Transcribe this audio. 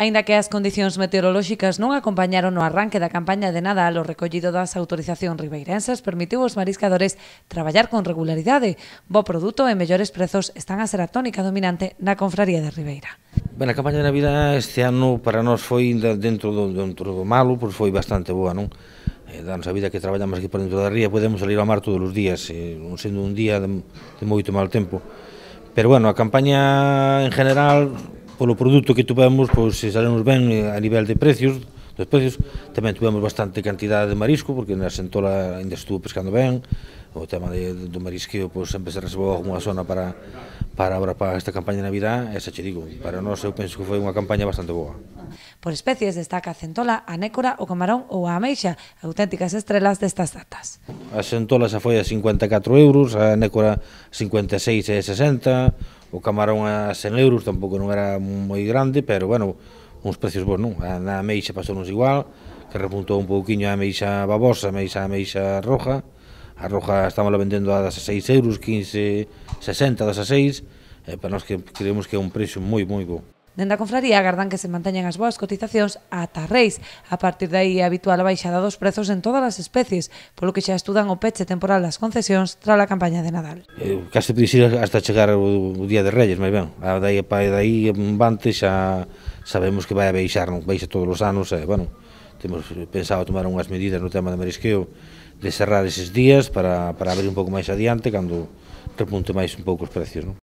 Aínda que as condicións meteorolóxicas non acompañaron o arranque da campaña de Nadal, o recollido das autorizacións ribeirenses permitiu aos mariscadores traballar con regularidade. Bo produto e mellores prezos están a ser a tónica dominante na confraría de Ribeira. Ben, a campaña de Navidad este ano para nós foi dentro do, dentro do malo, pois foi bastante boa, non? Eh, danos a vida que traballamos aquí por dentro da ría podemos salir ao mar todos os días, eh, non sendo un día de, de moito mal tempo. Pero bueno, a campaña en general polo produto que tuvemos, pois se salemos ben eh, a nivel de precios, dos precios, tamén tuvemos bastante cantidad de marisco, porque na Sentola ainda estuvo pescando ben, o tema de, do marisqueo pois, sempre se reservou unha zona para para ahora para esta campaña de Navidad, esa che digo, para nós eu penso que foi unha campaña bastante boa. Por especies destaca a centola, a nécora, o camarón ou a ameixa, auténticas estrelas destas datas. A centola xa foi a 54 euros, a nécora 56 e 60, o camarón a 100 euros, tampouco non era moi grande, pero bueno, uns precios bons, non? A, a ameixa pasou nos igual, que repuntou un pouquiño a ameixa babosa, a ameixa, a ameixa roja, A roja estamos vendendo a 16 euros, 15, 60, 16, eh, para nós que creemos que é un preço moi, moi bo. Dende a confraría agardan que se manteñan as boas cotizacións ata reis. A partir dai é habitual a baixada dos prezos en todas as especies, polo que xa estudan o peche temporal das concesións tras a campaña de Nadal. Eh, case dicir hasta chegar o, o día de Reyes, máis ben. A dai, a, dai en Bante xa sabemos que vai a baixar, non? baixa todos os anos, e, eh, bueno, temos pensado tomar unhas medidas no tema de marisqueo de cerrar eses días para, para abrir un pouco máis adiante cando repunte máis un pouco os precios. Non?